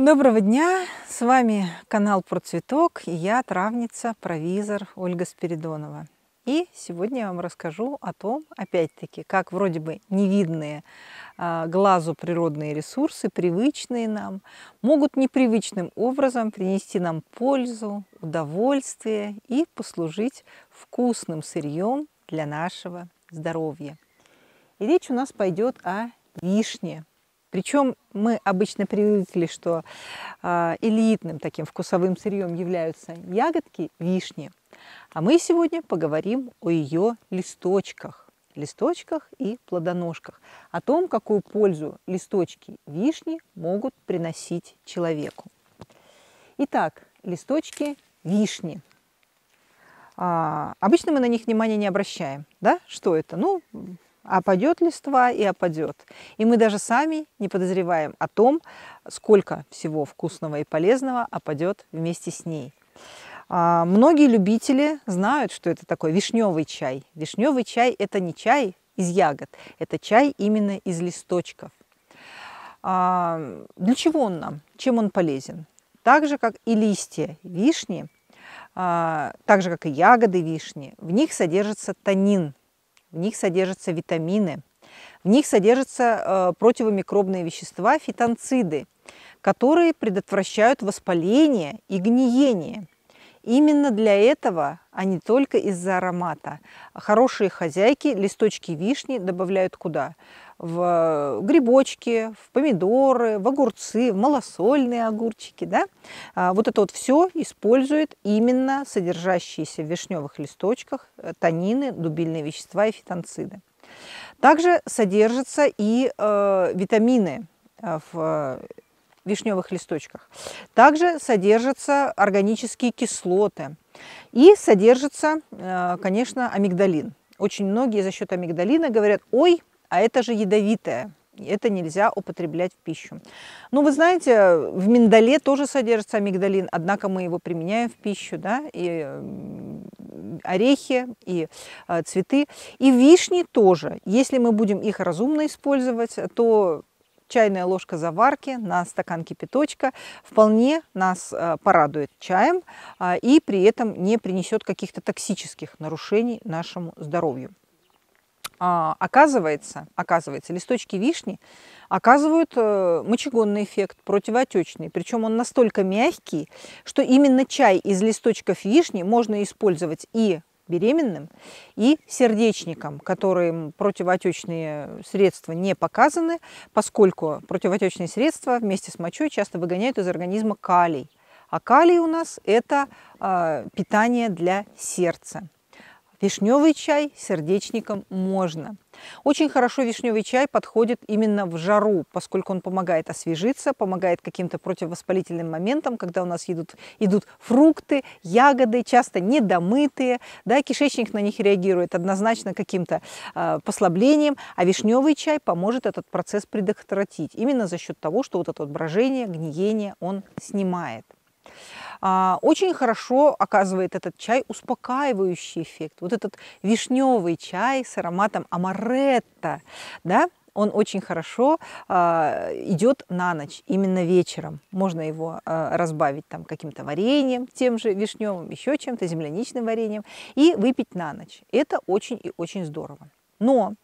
Доброго дня! С вами канал про цветок и я травница, провизор Ольга Спиридонова. И сегодня я вам расскажу о том, опять-таки, как вроде бы невидные а, глазу природные ресурсы, привычные нам, могут непривычным образом принести нам пользу, удовольствие и послужить вкусным сырьем для нашего здоровья. И речь у нас пойдет о вишне – причем мы обычно привыкли, что а, элитным таким вкусовым сырьем являются ягодки вишни. А мы сегодня поговорим о ее листочках, листочках и плодоножках, о том, какую пользу листочки вишни могут приносить человеку. Итак, листочки вишни. А, обычно мы на них внимания не обращаем. Да? Что это? Ну, а опадет листва и опадет. И мы даже сами не подозреваем о том, сколько всего вкусного и полезного опадет вместе с ней. А, многие любители знают, что это такой вишневый чай. Вишневый чай – это не чай из ягод, это чай именно из листочков. А, для чего он нам? Чем он полезен? Так же, как и листья вишни, так же, как и ягоды вишни, в них содержится танин, в них содержатся витамины, в них содержатся э, противомикробные вещества, фитонциды, которые предотвращают воспаление и гниение. Именно для этого, а не только из-за аромата. Хорошие хозяйки листочки вишни добавляют куда? в э, грибочки, в помидоры, в огурцы, в малосольные огурчики. Да? А вот это вот все использует именно содержащиеся в вишневых листочках э, танины, дубильные вещества и фитонциды. Также содержатся и э, витамины э, в вишневых листочках. Также содержатся органические кислоты и содержится, конечно, амигдалин. Очень многие за счет амигдалина говорят, ой, а это же ядовитое. Это нельзя употреблять в пищу. Ну, вы знаете, в миндале тоже содержится амигдалин, однако мы его применяем в пищу, да, и орехи, и а, цветы. И вишни тоже. Если мы будем их разумно использовать, то чайная ложка заварки на стакан кипяточка вполне нас а, порадует чаем а, и при этом не принесет каких-то токсических нарушений нашему здоровью. А, оказывается, оказывается, листочки вишни оказывают э, мочегонный эффект, противоотечный. Причем он настолько мягкий, что именно чай из листочков вишни можно использовать и беременным, и сердечникам, которым противоотечные средства не показаны, поскольку противоотечные средства вместе с мочой часто выгоняют из организма калий. А калий у нас – это а, питание для сердца. Вишневый чай сердечником можно. Очень хорошо вишневый чай подходит именно в жару, поскольку он помогает освежиться, помогает каким-то противовоспалительным моментам, когда у нас идут, идут фрукты, ягоды, часто недомытые, да, кишечник на них реагирует однозначно каким-то э, послаблением, а вишневый чай поможет этот процесс предотвратить именно за счет того, что вот это брожение, гниение он снимает. А, очень хорошо оказывает этот чай успокаивающий эффект. Вот этот вишневый чай с ароматом амаретта, да, он очень хорошо а, идет на ночь, именно вечером. Можно его а, разбавить там каким-то вареньем, тем же вишневым, еще чем-то, земляничным вареньем, и выпить на ночь. Это очень и очень здорово. Но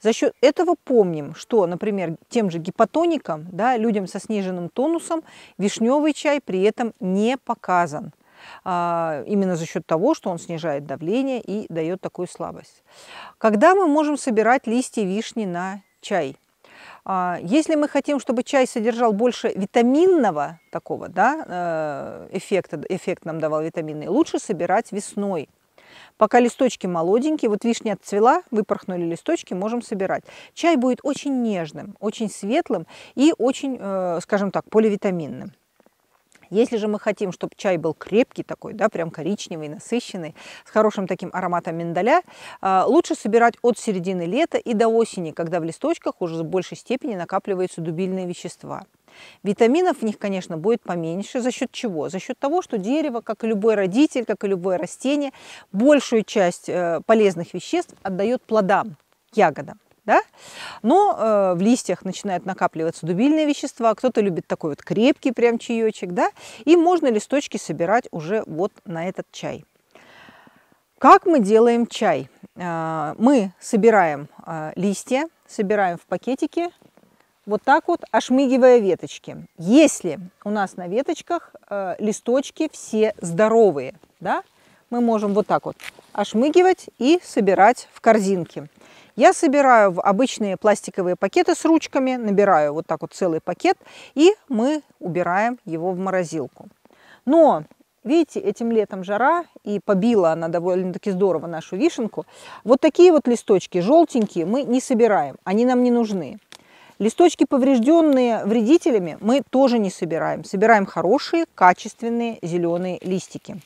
за счет этого помним, что, например, тем же гипотоникам, да, людям со сниженным тонусом, вишневый чай при этом не показан. А, именно за счет того, что он снижает давление и дает такую слабость. Когда мы можем собирать листья вишни на чай? А, если мы хотим, чтобы чай содержал больше витаминного такого да, э, эффекта, эффект нам давал витаминный, лучше собирать весной. Пока листочки молоденькие, вот вишня отцвела, выпорхнули листочки, можем собирать. Чай будет очень нежным, очень светлым и очень, э, скажем так, поливитаминным. Если же мы хотим, чтобы чай был крепкий такой, да, прям коричневый, насыщенный, с хорошим таким ароматом миндаля, э, лучше собирать от середины лета и до осени, когда в листочках уже в большей степени накапливаются дубильные вещества. Витаминов в них, конечно, будет поменьше. За счет чего? За счет того, что дерево, как и любой родитель, как и любое растение, большую часть э, полезных веществ отдает плодам, ягодам. Да? Но э, в листьях начинают накапливаться дубильные вещества, кто-то любит такой вот крепкий прям чаечек, да, и можно листочки собирать уже вот на этот чай. Как мы делаем чай? Э, мы собираем э, листья, собираем в пакетики, вот так вот, ошмигивая веточки. Если у нас на веточках э, листочки все здоровые, да, мы можем вот так вот ошмыгивать и собирать в корзинки. Я собираю в обычные пластиковые пакеты с ручками, набираю вот так вот целый пакет, и мы убираем его в морозилку. Но Видите, этим летом жара, и побила она довольно-таки здорово нашу вишенку. Вот такие вот листочки, желтенькие, мы не собираем, они нам не нужны. Листочки, поврежденные вредителями, мы тоже не собираем. Собираем хорошие, качественные зеленые листики.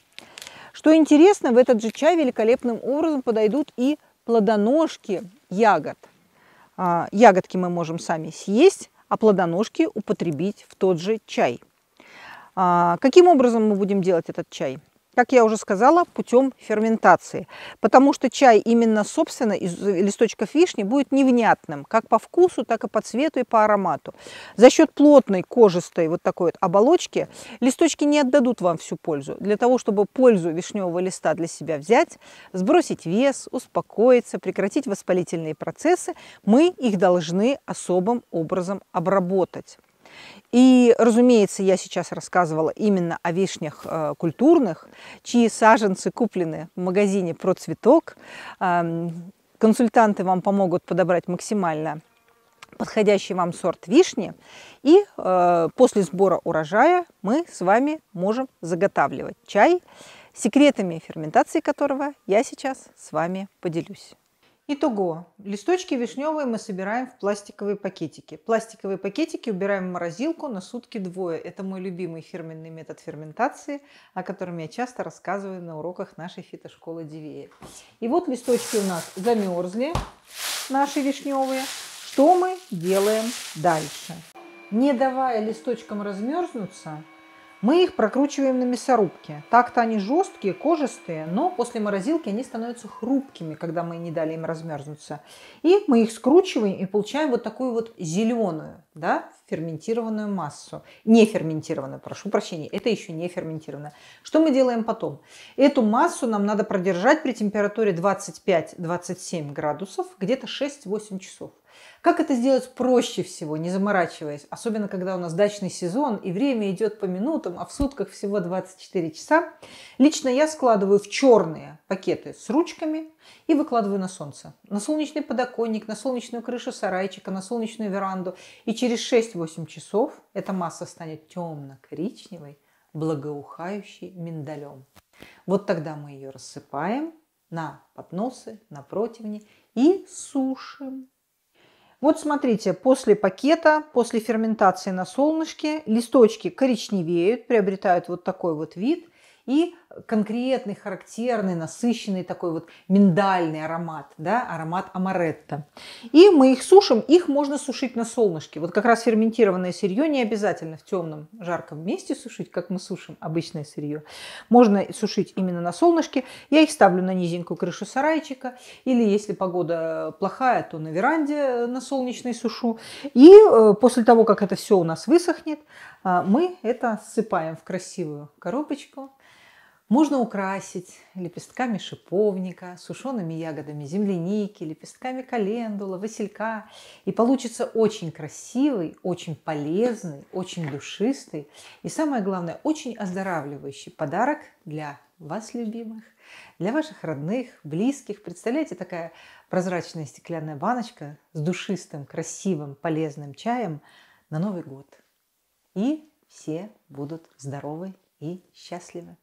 Что интересно, в этот же чай великолепным образом подойдут и плодоножки ягод. А, ягодки мы можем сами съесть, а плодоножки употребить в тот же чай. А, каким образом мы будем делать этот чай? как я уже сказала, путем ферментации. Потому что чай именно, собственно, из э, листочков вишни будет невнятным, как по вкусу, так и по цвету и по аромату. За счет плотной кожистой вот такой вот оболочки листочки не отдадут вам всю пользу. Для того, чтобы пользу вишневого листа для себя взять, сбросить вес, успокоиться, прекратить воспалительные процессы, мы их должны особым образом обработать. И, разумеется, я сейчас рассказывала именно о вишнях э, культурных, чьи саженцы куплены в магазине «Про цветок». Эм, консультанты вам помогут подобрать максимально подходящий вам сорт вишни. И э, после сбора урожая мы с вами можем заготавливать чай, секретами ферментации которого я сейчас с вами поделюсь. Итого, листочки вишневые мы собираем в пластиковые пакетики. Пластиковые пакетики убираем в морозилку на сутки двое. Это мой любимый фирменный метод ферментации, о котором я часто рассказываю на уроках нашей фитошколы Дивея. И вот листочки у нас замерзли, наши вишневые. Что мы делаем дальше? Не давая листочкам размерзнуться, мы их прокручиваем на мясорубке. Так-то они жесткие, кожистые, но после морозилки они становятся хрупкими, когда мы не дали им размерзнуться. И мы их скручиваем и получаем вот такую вот зеленую да, ферментированную массу. Не ферментированную, прошу прощения, это еще не ферментированная. Что мы делаем потом? Эту массу нам надо продержать при температуре 25-27 градусов где-то 6-8 часов. Как это сделать проще всего, не заморачиваясь, особенно когда у нас дачный сезон и время идет по минутам, а в сутках всего 24 часа? Лично я складываю в черные пакеты с ручками и выкладываю на солнце. На солнечный подоконник, на солнечную крышу сарайчика, на солнечную веранду. И через 6-8 часов эта масса станет темно-коричневой, благоухающей миндалем. Вот тогда мы ее рассыпаем на подносы, на противни и сушим. Вот смотрите, после пакета, после ферментации на солнышке листочки коричневеют, приобретают вот такой вот вид и конкретный, характерный, насыщенный такой вот миндальный аромат, да, аромат амаретто. И мы их сушим, их можно сушить на солнышке. Вот как раз ферментированное сырье не обязательно в темном жарком месте сушить, как мы сушим обычное сырье. Можно сушить именно на солнышке. Я их ставлю на низенькую крышу сарайчика или если погода плохая, то на веранде э, на солнечной сушу. И э, после того, как это все у нас высохнет, э, мы это ссыпаем в красивую коробочку можно украсить лепестками шиповника, сушеными ягодами земляники, лепестками календула, василька. И получится очень красивый, очень полезный, очень душистый и, самое главное, очень оздоравливающий подарок для вас, любимых, для ваших родных, близких. Представляете, такая прозрачная стеклянная баночка с душистым, красивым, полезным чаем на Новый год. И все будут здоровы и счастливы.